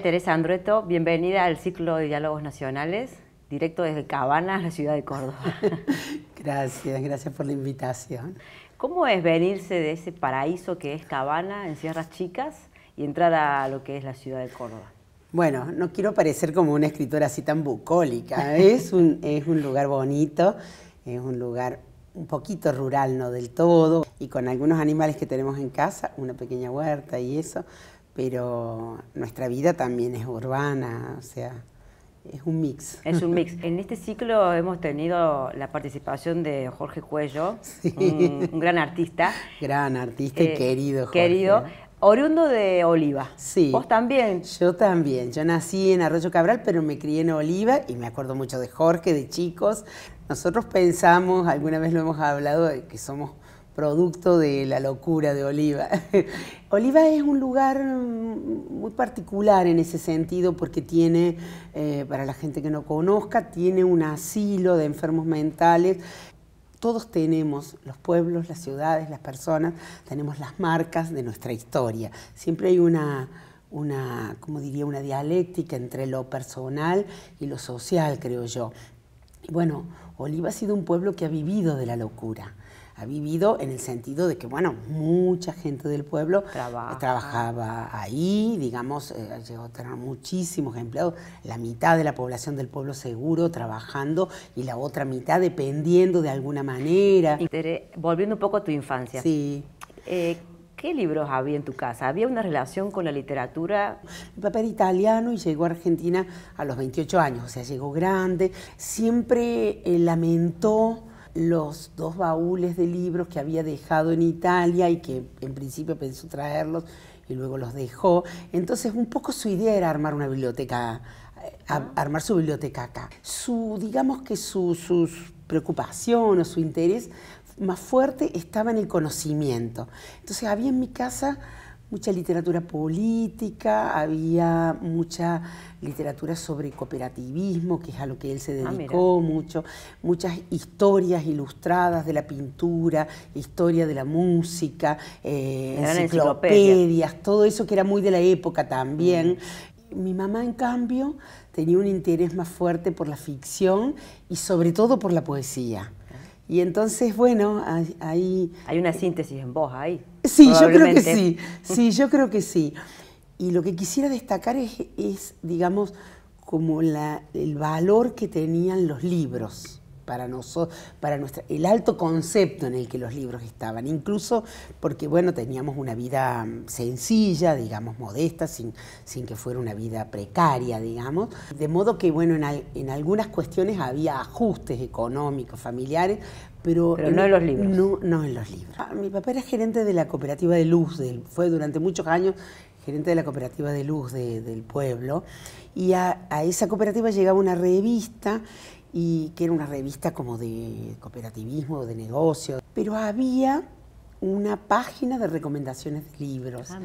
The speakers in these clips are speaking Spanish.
Teresa Andrueto, bienvenida al ciclo de diálogos nacionales, directo desde Cabana, la ciudad de Córdoba. gracias, gracias por la invitación. ¿Cómo es venirse de ese paraíso que es Cabana en Sierras Chicas y entrar a lo que es la ciudad de Córdoba? Bueno, no quiero parecer como una escritora así tan bucólica. es un, es un lugar bonito, es un lugar un poquito rural, no del todo, y con algunos animales que tenemos en casa, una pequeña huerta y eso, pero nuestra vida también es urbana, o sea, es un mix. Es un mix. En este ciclo hemos tenido la participación de Jorge Cuello, un, gran artista. Gran artista y eh, querido Jorge. Querido. Oriundo de Oliva. Sí. ¿Vos también? Yo también. Yo nací en Arroyo Cabral, pero me crié en Oliva y me acuerdo mucho de Jorge, de chicos. Nosotros pensamos, alguna vez lo hemos hablado, que somos producto de la locura de Oliva. Oliva es un lugar muy particular en ese sentido porque tiene, eh, para la gente que no conozca, tiene un asilo de enfermos mentales. Todos tenemos, los pueblos, las ciudades, las personas, tenemos las marcas de nuestra historia. Siempre hay una, una como diría, una dialéctica entre lo personal y lo social, creo yo. Y bueno, Oliva ha sido un pueblo que ha vivido de la locura ha vivido en el sentido de que, bueno, mucha gente del pueblo eh, trabajaba ahí, digamos, eh, llegó a tener muchísimos empleados, la mitad de la población del pueblo seguro trabajando y la otra mitad dependiendo de alguna manera. Volviendo un poco a tu infancia. Sí. Eh, ¿Qué libros había en tu casa? ¿Había una relación con la literatura? Mi papá era italiano y llegó a Argentina a los 28 años, o sea, llegó grande. Siempre lamentó los dos baúles de libros que había dejado en Italia y que en principio pensó traerlos y luego los dejó. Entonces un poco su idea era armar una biblioteca, armar su biblioteca acá. Su, digamos que sus su preocupación o su interés más fuerte estaba en el conocimiento. Entonces había en mi casa mucha literatura política, había mucha literatura sobre cooperativismo, que es a lo que él se ah, dedicó mucho, muchas historias ilustradas de la pintura, historia de la música, eh, enciclopedias, todo eso que era muy de la época también. Mm. Mi mamá, en cambio, tenía un interés más fuerte por la ficción y sobre todo por la poesía. Y entonces, bueno, ahí... Hay una síntesis en vos ahí. Sí, yo creo que sí. Sí, yo creo que sí. Y lo que quisiera destacar es, es digamos, como la, el valor que tenían los libros para nosotros, para nuestra, el alto concepto en el que los libros estaban, incluso porque, bueno, teníamos una vida mm, sencilla, digamos, modesta, sin, sin que fuera una vida precaria, digamos, de modo que, bueno, en, algunas cuestiones había ajustes económicos, familiares, pero, no en los libros. No, en los libros. Ah, mi papá era gerente de la cooperativa de luz, del, fue durante muchos años gerente de la cooperativa de luz del pueblo, y a, esa cooperativa llegaba una revista y que era una revista como de cooperativismo, de negocios. Pero había una página de recomendaciones de libros. Ah,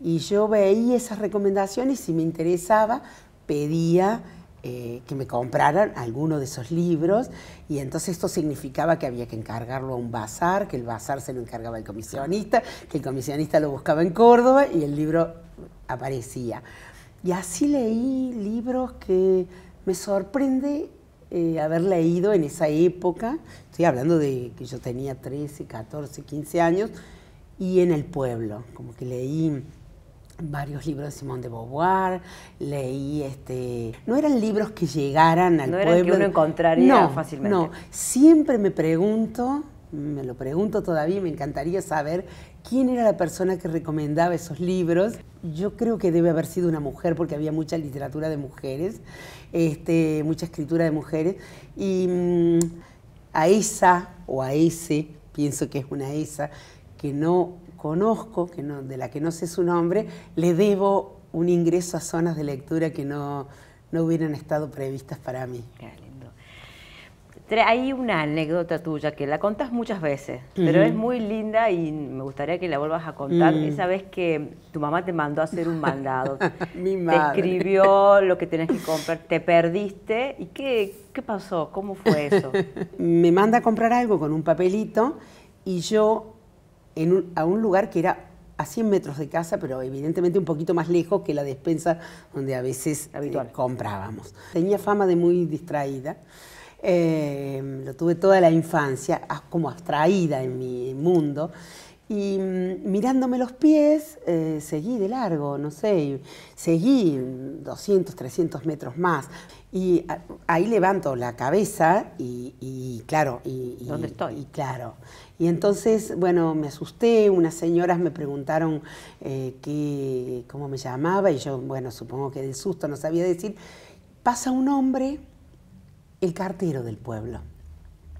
y yo veía esas recomendaciones y si me interesaba, pedía eh, que me compraran alguno de esos libros. Y entonces esto significaba que había que encargarlo a un bazar, que el bazar se lo encargaba el comisionista, que el comisionista lo buscaba en Córdoba y el libro aparecía. Y así leí libros que me sorprende eh, haber leído en esa época, estoy hablando de que yo tenía 13, 14, 15 años, y en el pueblo, como que leí varios libros de Simón de Beauvoir, leí este, no eran libros que llegaran al pueblo. No eran que uno encontraría no, fácilmente. No, siempre me pregunto, me lo pregunto todavía, me encantaría saber quién era la persona que recomendaba esos libros. Yo creo que debe haber sido una mujer porque había mucha literatura de mujeres, este, mucha escritura de mujeres. Y mm, a esa o a ese, pienso que es una esa, que no conozco, que no, de la que no sé su nombre, le debo un ingreso a zonas de lectura que no, no hubieran estado previstas para mí. Hay una anécdota tuya que la contás muchas veces, pero es muy linda y me gustaría que la vuelvas a contar. Mm. Esa vez que tu mamá te mandó a hacer un mandado, te escribió lo que tenés que comprar, te perdiste. ¿Y qué, pasó? ¿Cómo fue eso? me manda a comprar algo con un papelito y yo a un lugar que era a 100 metros de casa, pero evidentemente un poquito más lejos que la despensa donde a veces eh, comprábamos. Tenía fama de muy distraída. Em, lo tuve toda la infancia, como abstraída en mi mundo. Y mm, mirándome los pies, eh, seguí de largo, no sé, seguí 200, 300 metros más. Y ahí levanto la cabeza y, claro, y, ¿Dónde estoy? Y claro. Y entonces, bueno, me asusté, unas señoras me preguntaron eh, cómo me llamaba y yo, bueno, supongo que del susto no sabía decir. Pasa un hombre el cartero del pueblo.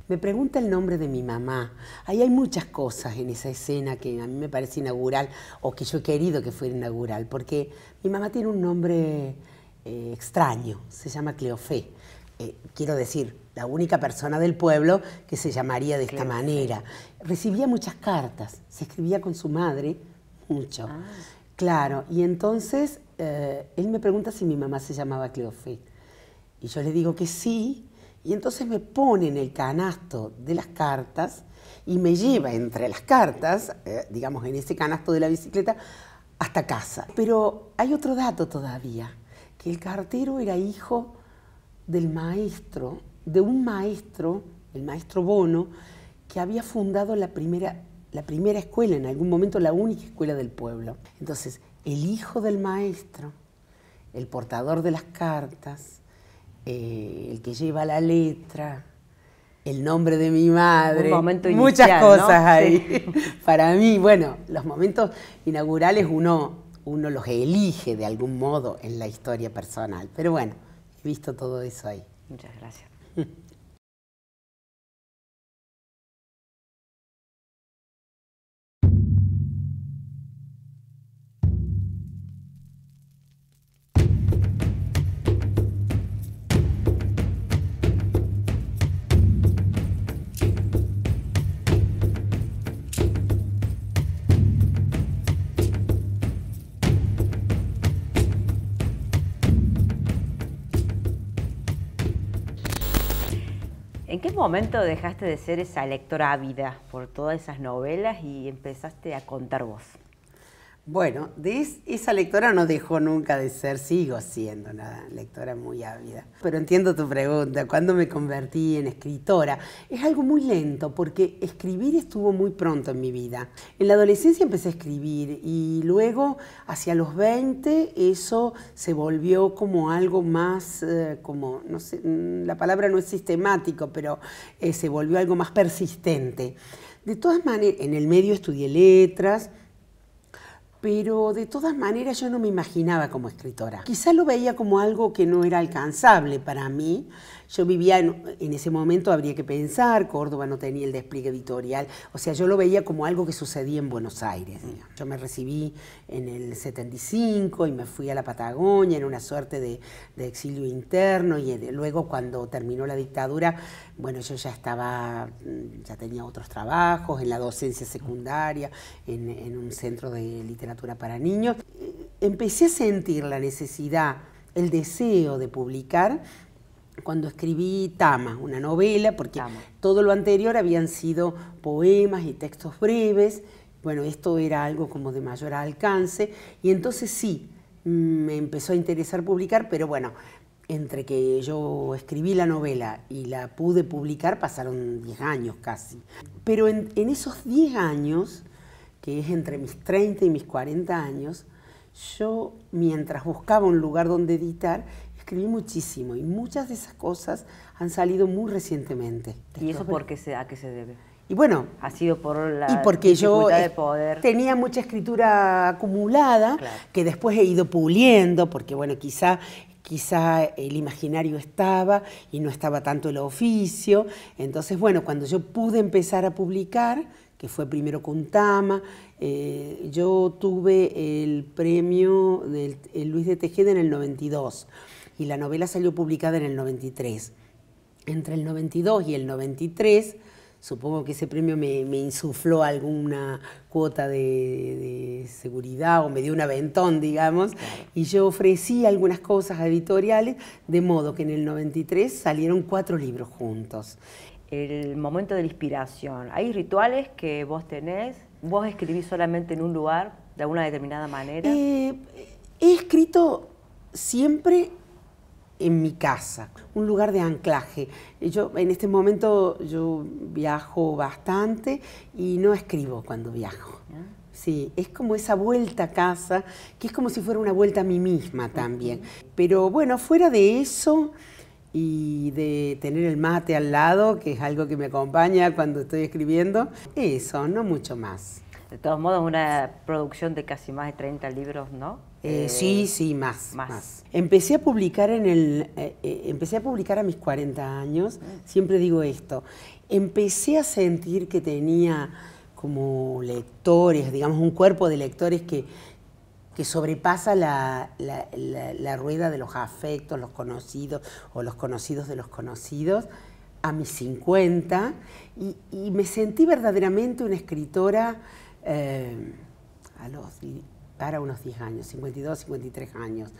Me pregunta el nombre de mi mamá. Ahí hay muchas cosas en esa escena que a mí me parece inaugural o que yo he querido que fuera inaugural, porque mi mamá tiene un nombre eh, extraño, se llama Cleofé. Eh, quiero decir, la única persona del pueblo que se llamaría de esta manera. Recibía muchas cartas, se escribía con su madre mucho. Ah. Claro, y entonces eh, él me pregunta si mi mamá se llamaba Cleofé. Y yo le digo que sí, y entonces me pone en el canasto de las cartas y me lleva entre las cartas, eh, digamos en ese canasto de la bicicleta, hasta casa. Pero hay otro dato todavía, que el cartero era hijo del maestro, de un maestro, el maestro Bono, que había fundado la primera, la primera escuela, en algún momento la única escuela del pueblo. Entonces, el hijo del maestro, el portador de las cartas, eh, el que lleva la letra, el nombre de mi madre, muchas cosas ahí. Para mí, bueno, los momentos inaugurales uno, uno los elige de algún modo en la historia personal, pero bueno, he visto todo eso ahí. Muchas gracias. qué momento dejaste de ser esa lectora ávida por todas esas novelas y empezaste a contar vos? Bueno, de esa lectora no dejó nunca de ser, sigo siendo una lectora muy ávida. Pero entiendo tu pregunta, ¿cuándo me convertí en escritora? Es algo muy lento porque escribir estuvo muy pronto en mi vida. En la adolescencia empecé a escribir y luego hacia los 20 eso se volvió como algo más, eh, como, no sé, mm, la palabra no es sistemático, pero eh, se volvió algo más persistente. De todas maneras, en el medio estudié letras pero de todas maneras yo no me imaginaba como escritora. Quizá lo veía como algo que no era alcanzable para mí yo vivía en, ese momento, habría que pensar, Córdoba no tenía el despliegue editorial, o sea, yo lo veía como algo que sucedía en Buenos Aires. Mm. Yo me recibí en el 75 y me fui a la Patagonia en una suerte de, exilio interno y eh, luego cuando terminó la dictadura, bueno, yo ya estaba, mm, ya tenía otros trabajos en la docencia secundaria, en un centro de literatura para niños. Empecé a sentir la necesidad, el deseo de publicar cuando escribí Tama, una novela, porque todo lo anterior habían sido poemas y textos breves. Bueno, esto era algo como de mayor alcance. Y entonces sí, mm, me empezó a interesar publicar, pero bueno, entre que yo escribí la novela y la pude publicar pasaron 10 años casi. Pero en, en esos 10 años, que es entre mis 30 y mis 40 años, yo mientras buscaba un lugar donde editar, escribí muchísimo y muchas de esas cosas han salido muy recientemente. ¿Y eso por qué a qué se debe? Y bueno, ha sido por la y porque yo poder. tenía mucha escritura acumulada que después he ido puliendo, porque bueno, quizá quizá el imaginario estaba y no estaba tanto el oficio. Entonces, bueno, cuando yo pude empezar a publicar, que fue primero con Tama, eh, yo tuve el premio del Luis de Tejeda en el 92 y la novela salió publicada en el 93. Entre el 92 y el 93, supongo que ese premio me, insufló alguna cuota de, seguridad o me dio un aventón, digamos, y yo ofrecí algunas cosas editoriales, de modo que en el 93 salieron cuatro libros juntos. El momento de la inspiración. ¿Hay rituales que vos tenés? ¿Vos escribís solamente en un lugar, de alguna determinada manera? Eh, he escrito siempre en mi casa, un lugar de anclaje. Yo en este momento yo viajo bastante y no escribo cuando viajo. Sí, es como esa vuelta a casa, que es como si fuera una vuelta a mí misma también. Pero bueno, fuera de eso y de tener el mate al lado, que es algo que me acompaña cuando estoy escribiendo, eso, no mucho más. De todos modos, una producción de casi más de 30 libros, ¿no? Eh, eh, sí, sí, más, más, Empecé a publicar en el, eh, empecé a publicar a mis 40 años, mm. siempre digo esto. Empecé a sentir que tenía como lectores, digamos, un cuerpo de lectores que, que sobrepasa la, rueda de los afectos, los conocidos o los conocidos de los conocidos a mis 50 y me sentí verdaderamente una escritora eh, a los, para unos 10 años, 52, 53 años.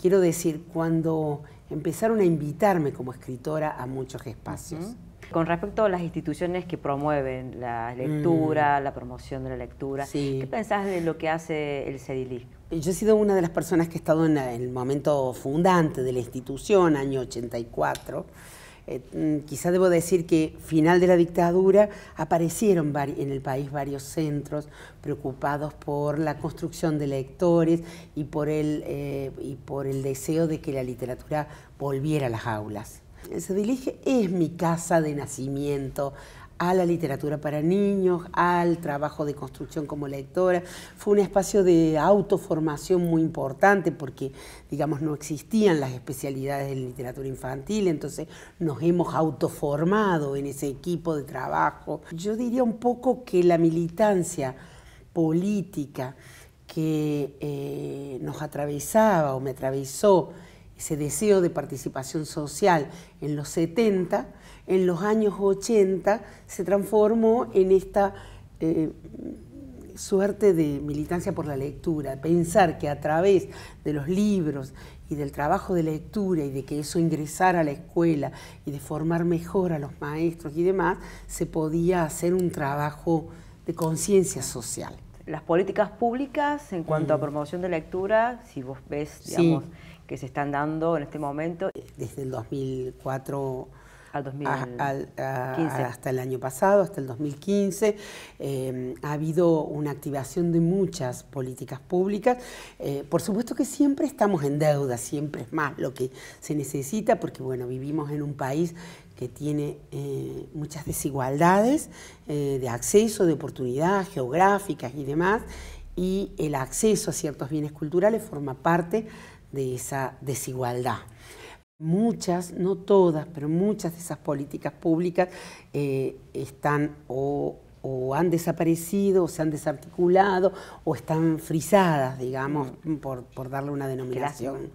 Quiero decir, cuando empezaron a invitarme como escritora a muchos espacios. Con respecto a las instituciones que promueven la mm. lectura, la promoción de la lectura, ¿qué pensás de lo que hace el CEDILIC? Yo he sido una de las personas que he estado en el momento fundante de la institución, año 84. Eh, mm, quizá debo decir que final de la dictadura aparecieron en el país varios centros preocupados por la construcción de lectores y por el, eh, y por el deseo de que la literatura volviera a las aulas. Se dirige, es mi casa de nacimiento, a la literatura para niños, al trabajo de construcción como lectora. Fue un espacio de autoformación muy importante porque, digamos, no existían las especialidades de literatura infantil, entonces nos hemos autoformado en ese equipo de trabajo. Yo diría un poco que la militancia política que eh, nos atravesaba o me atravesó ese deseo de participación social en los 70, en los años 80 se transformó en esta eh, suerte de militancia por la lectura, pensar que a través de los libros y del trabajo de lectura y de que eso ingresara a la escuela y de formar mejor a los maestros y demás, se podía hacer un trabajo de conciencia social. Las políticas públicas en cuanto a mm. promoción de lectura, si vos ves, digamos, que se están dando en este momento. Desde el 2004 hasta el año pasado, hasta el 2015. Eh, ha habido una activación de muchas políticas públicas. Eh, por supuesto que siempre estamos en deuda, siempre es más lo que se necesita, porque bueno, vivimos en un país que tiene eh, muchas desigualdades de acceso, de oportunidades geográficas y demás, y el acceso a ciertos bienes culturales forma parte de esa desigualdad. Muchas, no todas, pero muchas de esas políticas públicas eh, están o, han desaparecido, o se han desarticulado, o están frisadas, digamos, mm. por, darle una denominación.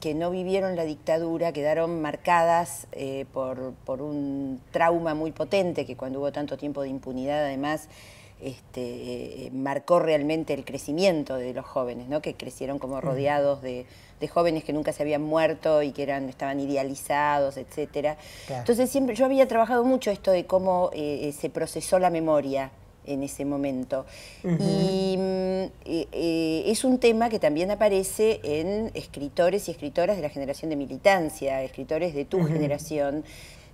que no vivieron la dictadura quedaron marcadas eh, por, un trauma muy potente que cuando hubo tanto tiempo de impunidad además este, eh, marcó realmente el crecimiento de los jóvenes, ¿no? que crecieron como rodeados de, jóvenes que nunca se habían muerto y que eran, estaban idealizados, etcétera Entonces siempre, yo había trabajado mucho esto de cómo eh, se procesó la memoria en ese momento. Mm, y es un tema que también aparece en escritores y escritoras de la generación de militancia, escritores de tu generación.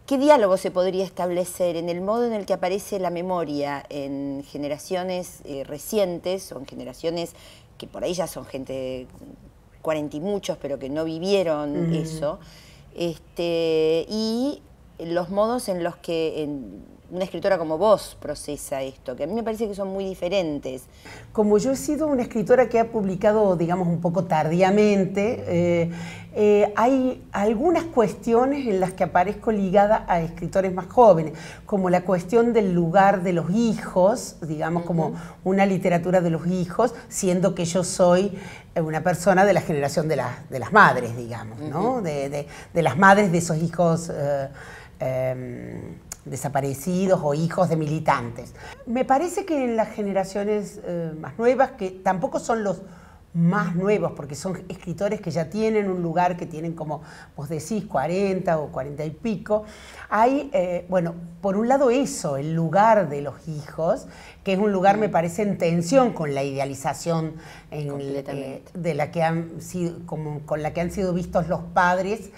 ¿Qué diálogo se podría establecer en el modo en el que aparece la memoria en generaciones eh, recientes o en generaciones que por ahí ya son gente cuarenta y muchos, pero que no vivieron eso? Este, y los modos en los que una escritora como vos procesa esto, que a mí me parece que son muy diferentes. Como yo he sido una escritora que ha publicado, digamos, un poco tardíamente, eh, eh, hay algunas cuestiones en las que aparezco ligada a escritores más jóvenes, como la cuestión del lugar de los hijos, digamos, como una literatura de los hijos, siendo que yo soy eh, una persona de la generación de, de las madres, digamos, ¿no? de, las madres de esos hijos. Em, desaparecidos o hijos de militantes. Me parece que en las generaciones eh, más nuevas, que tampoco son los más nuevos, porque son escritores que ya tienen un lugar, que tienen como vos decís, 40 o 40 y pico, hay, eh, bueno, por un lado eso, el lugar de los hijos, que es un lugar, me parece, en tensión con la idealización eh, de la que han sido, con la que han sido vistos los padres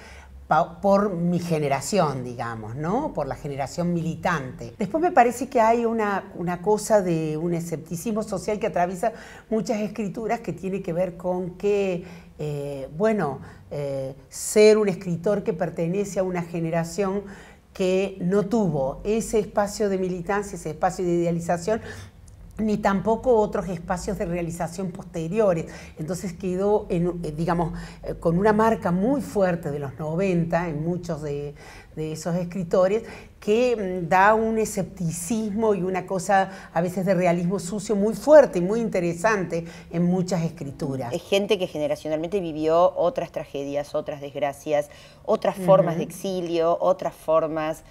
por mi generación, digamos, ¿no? Por la generación militante. Después me parece que hay una, una cosa de un escepticismo social que atraviesa muchas escrituras que tiene que ver con que, eh, bueno, eh, ser un escritor que pertenece a una generación que no tuvo ese espacio de militancia, ese espacio de idealización ni tampoco otros espacios de realización posteriores. Entonces quedó, eh, digamos, eh, con una marca muy fuerte de los 90 en muchos de, esos escritores que mm, da un escepticismo y una cosa a veces de realismo sucio muy fuerte y muy interesante en muchas escrituras. Es gente que generacionalmente vivió otras tragedias, otras desgracias, otras formas de exilio, otras formas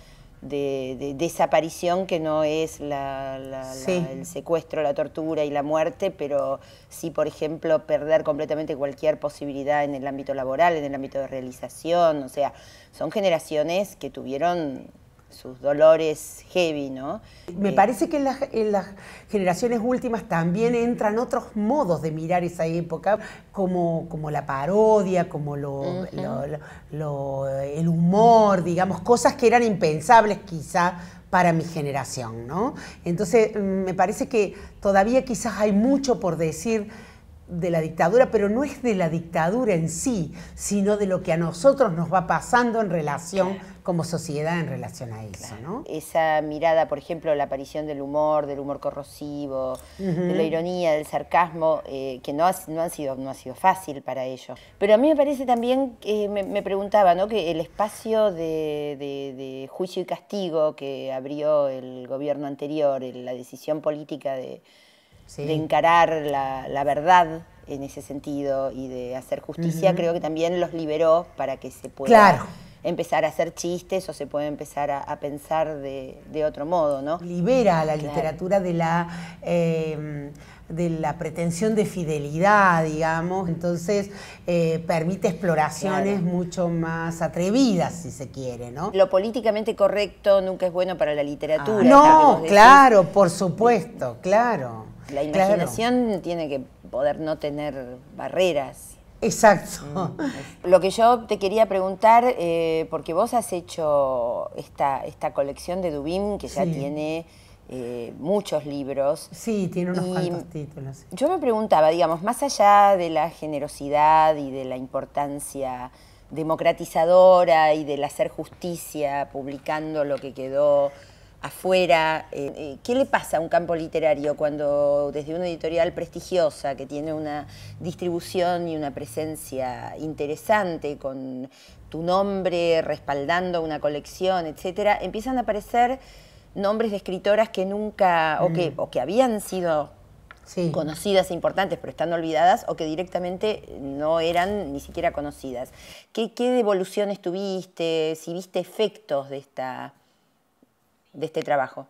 de, desaparición que no es el secuestro, la tortura y la muerte, pero sí, por ejemplo, perder completamente cualquier posibilidad en el ámbito laboral, en el ámbito de realización. O sea, son generaciones que tuvieron sus dolores heavy, ¿no? Me eh, parece que en las, generaciones últimas también entran otros modos de mirar esa época, como, como la parodia, como lo, el humor, digamos, cosas que eran impensables quizá para mi generación, ¿no? Entonces mm, me parece que todavía quizás hay mucho por decir de la dictadura, pero no es de la dictadura en sí, sino de lo que a nosotros nos va pasando en relación, como sociedad, en relación a eso. Esa mirada, por ejemplo, la aparición del humor, del humor corrosivo, de la ironía, del sarcasmo, eh, que no, ha, sido, no ha sido fácil para ellos. Pero a mí me parece también, que me, preguntaba, ¿no? que el espacio de, juicio y castigo que abrió el gobierno anterior, la decisión política de de encarar la, verdad en ese sentido y de hacer justicia, creo que también los liberó para que se pueda empezar a hacer chistes o se pueda empezar a, pensar de, otro modo, ¿no? Libera a la literatura de la... Em, de la pretensión de fidelidad, digamos, entonces eh, permite exploraciones mucho más atrevidas, si se quiere, ¿no? Lo políticamente correcto nunca es bueno para la literatura. Ah, no, claro, por supuesto, claro la imaginación tiene que poder no tener barreras. Exacto. Mm, lo que yo te quería preguntar, eh, porque vos has hecho esta, esta colección de Dubín que ya tiene eh, muchos libros. Sí, tiene unos cuantos títulos. Yo me preguntaba, digamos, más allá de la generosidad y de la importancia democratizadora y del hacer justicia publicando lo que quedó afuera. Eh, eh, ¿Qué le pasa a un campo literario cuando desde una editorial prestigiosa que tiene una distribución y una presencia interesante con tu nombre respaldando una colección, etcétera, empiezan a aparecer nombres de escritoras que nunca o, que, mm. o que habían sido conocidas e importantes, pero están olvidadas, o que directamente no eran ni siquiera conocidas. ¿Qué, qué devoluciones tuviste? ¿Si viste efectos de esta de este trabajo?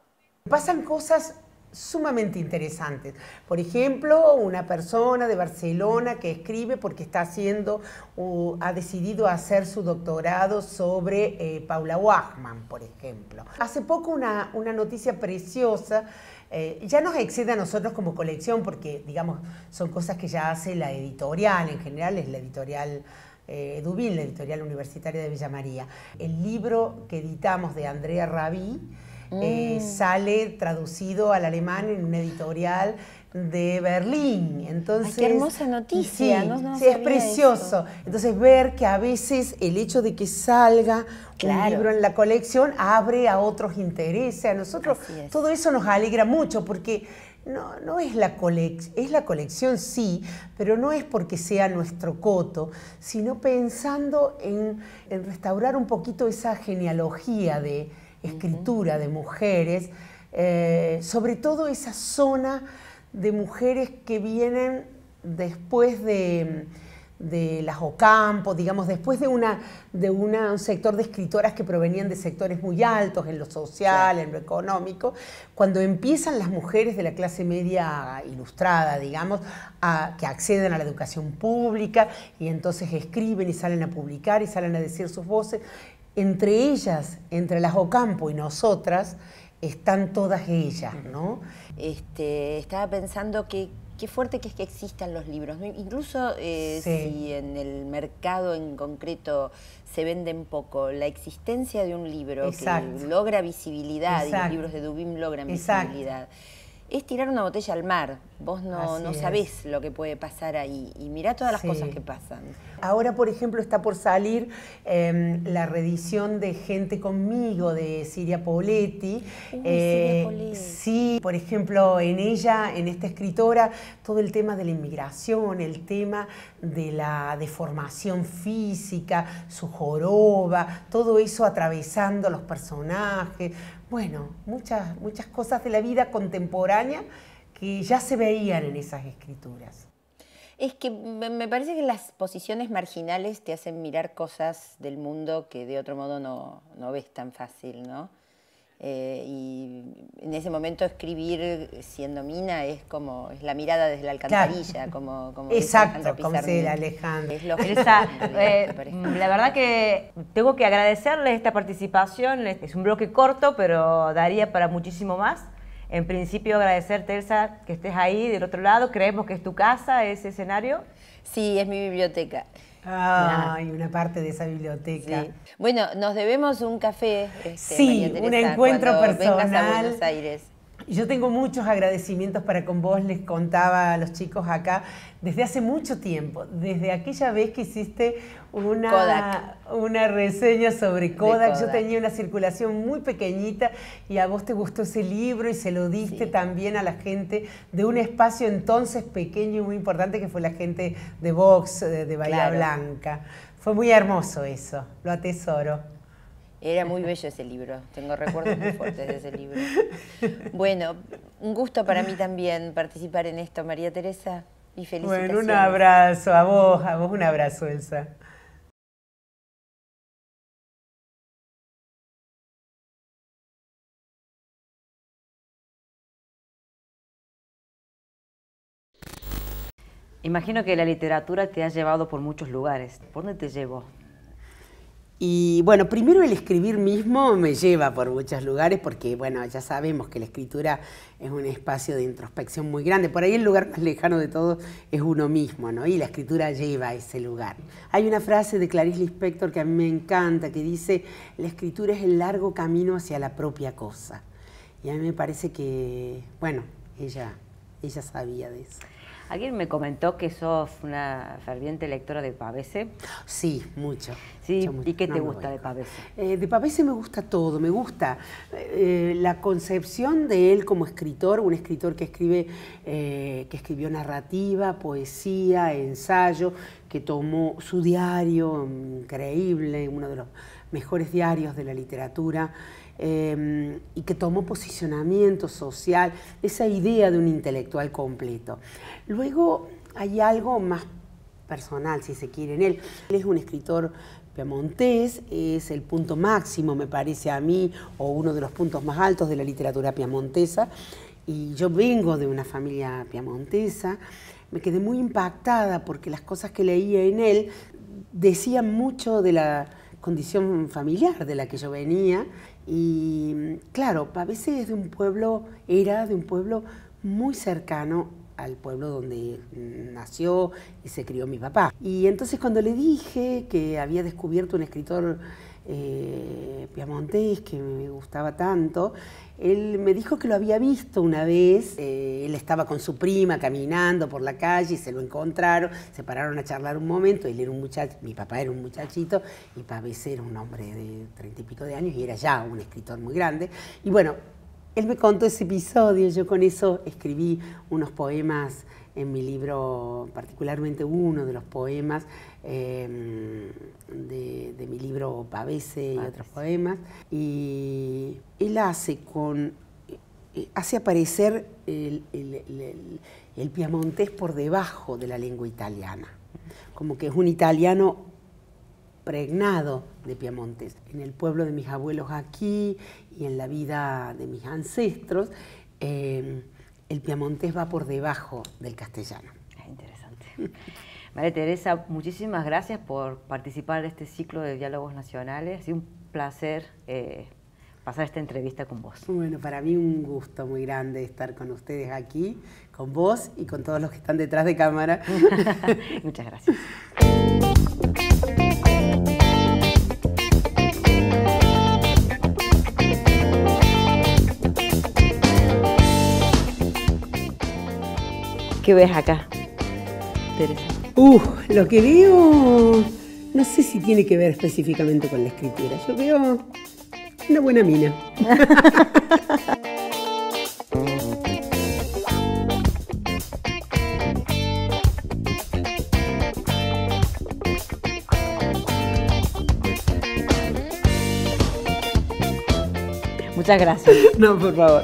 Pasan cosas sumamente interesantes. Por ejemplo, una persona de Barcelona que escribe porque está haciendo o ha decidido hacer su doctorado sobre eh, Paula Wachman, por ejemplo. Hace poco una, noticia preciosa, eh, ya nos excede a nosotros como colección porque, digamos, son cosas que ya hace la editorial, en general es la editorial eh, la editorial universitaria de Villa María. El libro que editamos de Andrea Rabí, eh, mm. sale traducido al alemán en un editorial de Berlín. Entonces, qué hermosa noticia. Sí, es precioso. Entonces, ver que a veces el hecho de que salga un libro en la colección abre a otros intereses, a nosotros. Todo eso nos alegra mucho porque no, no es la colección, es la colección sí, pero no es porque sea nuestro coto, sino pensando en restaurar un poquito esa genealogía de escritura de mujeres, eh, sobre todo esa zona de mujeres que vienen después de, las Ocampo, digamos, después de, una, de una, un sector de escritoras que provenían de sectores muy altos, en lo social, en lo económico, cuando empiezan las mujeres de la clase media ilustrada, digamos, que acceden a la educación pública y entonces escriben y salen a publicar y salen a decir sus voces, entre ellas, entre las Ocampo y nosotras, están todas ellas, ¿no? Este, estaba pensando que qué fuerte que es que existan los libros. Incluso eh, si en el mercado en concreto se venden poco, la existencia de un libro que logra visibilidad, y los libros de Dubín logran visibilidad, es tirar una botella al mar. Vos no, sabés lo que puede pasar ahí y mirá todas las cosas que pasan. Ahora, por ejemplo, está por salir em, la reedición de Gente conmigo de eh, Siria Poletti. Sí, por ejemplo, en ella, en esta escritora, todo el tema de la inmigración, el tema de la deformación física, su joroba, todo eso atravesando los personajes. Bueno, muchas, muchas cosas de la vida contemporánea que ya se veían en esas escrituras. Es que me parece que las posiciones marginales te hacen mirar cosas del mundo que de otro modo no, ves tan fácil, ¿no? Eh, y en ese momento escribir siendo mina es como es la mirada desde la alcantarilla, como, como Exacto, como dice Alejandro. Es eh, la verdad que tengo que agradecerle esta participación, es un bloque corto, pero daría para muchísimo más. En principio agradecer, Teresa, que estés ahí del otro lado. Creemos que es tu casa, ese escenario. Sí, es mi biblioteca. Ah, y una parte de esa biblioteca. Bueno, nos debemos un café. Este, sí, un encuentro personal. A Buenos Aires yo tengo muchos agradecimientos para con vos, les contaba a los chicos acá, desde hace mucho tiempo, desde aquella vez que hiciste una, una reseña sobre Kodak. Yo tenía una circulación muy pequeñita y a vos te gustó ese libro y se lo diste también a la gente de un espacio entonces pequeño y muy importante que fue la gente de Vox, de, Bahía Blanca. Fue muy hermoso eso, lo atesoro. Era muy bello ese libro, tengo recuerdos muy fuertes de ese libro. Bueno, un gusto para mí también participar en esto, María Teresa, y felicitaciones. Bueno, un abrazo a vos, a vos un abrazo, Elsa. Imagino que la literatura te ha llevado por muchos lugares. ¿Por dónde te llevó? Y bueno, primero el escribir mismo me lleva por muchos lugares porque, bueno, ya sabemos que la escritura es un espacio de introspección muy grande. Por ahí el lugar más lejano de todo es uno mismo, ¿no? Y la escritura lleva a ese lugar. Hay una frase de Clarice Lispector que a mí me encanta, que dice, la escritura es el largo camino hacia la propia cosa. Y a mí me parece que, bueno, ella, ella sabía de eso. Alguien me comentó que sos una ferviente lectora de Pavese. Sí, mucho. ¿y qué te gusta de Pavese? Eh, de Pavese me gusta todo, me gusta eh, la concepción de él como escritor, un escritor que escribe, eh, que escribió narrativa, poesía, ensayo, que tomó su diario increíble, mm, uno de los mejores diarios de la literatura. Em, y que tomó posicionamiento social, esa idea de un intelectual completo. Luego hay algo más personal, si se quiere, en él. Él es un escritor piamontés, es el punto máximo, me parece a mí, o uno de los puntos más altos de la literatura piamontesa. Y yo vengo de una familia piamontesa, me quedé muy impactada porque las cosas que leía en él decían mucho de la condición familiar de la que yo venía. Y claro, a veces de un pueblo, era de un pueblo muy cercano al pueblo donde nació y se crió mi papá. Y entonces cuando le dije que había descubierto un escritor eh, Piamontés, que me gustaba tanto, él me dijo que lo había visto una vez, eh, él estaba con su prima caminando por la calle, y se lo encontraron, se pararon a charlar un momento, él era un muchacho, mi papá era un muchachito y Pabes era un hombre de treinta y pico de años y era ya un escritor muy grande. Y bueno, él me contó ese episodio, yo con eso escribí unos poemas en mi libro, particularmente uno de los poemas em, de, mi libro Pavese y otros poemas. Y él hace con eh, hace aparecer el, el, piamontés por debajo de la lengua italiana, como que es un italiano pregnado de piamontés. En el pueblo de mis abuelos aquí y en la vida de mis ancestros, em, el piamontés va por debajo del castellano. Es ah, interesante. María Teresa, muchísimas gracias por participar de este ciclo de diálogos nacionales. Ha sido un placer eh, pasar esta entrevista con vos. Bueno, para mí un gusto muy grande estar con ustedes aquí, con vos y con todos los que están detrás de cámara. Muchas gracias. ¿Qué ves acá, Teresa? Uh, lo que veo, no sé si tiene que ver específicamente con la escritura. Yo veo una buena mina. Muchas gracias. No, por favor.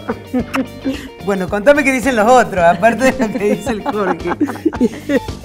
Bueno, contame qué dicen los otros, aparte de lo que dice el Jorge.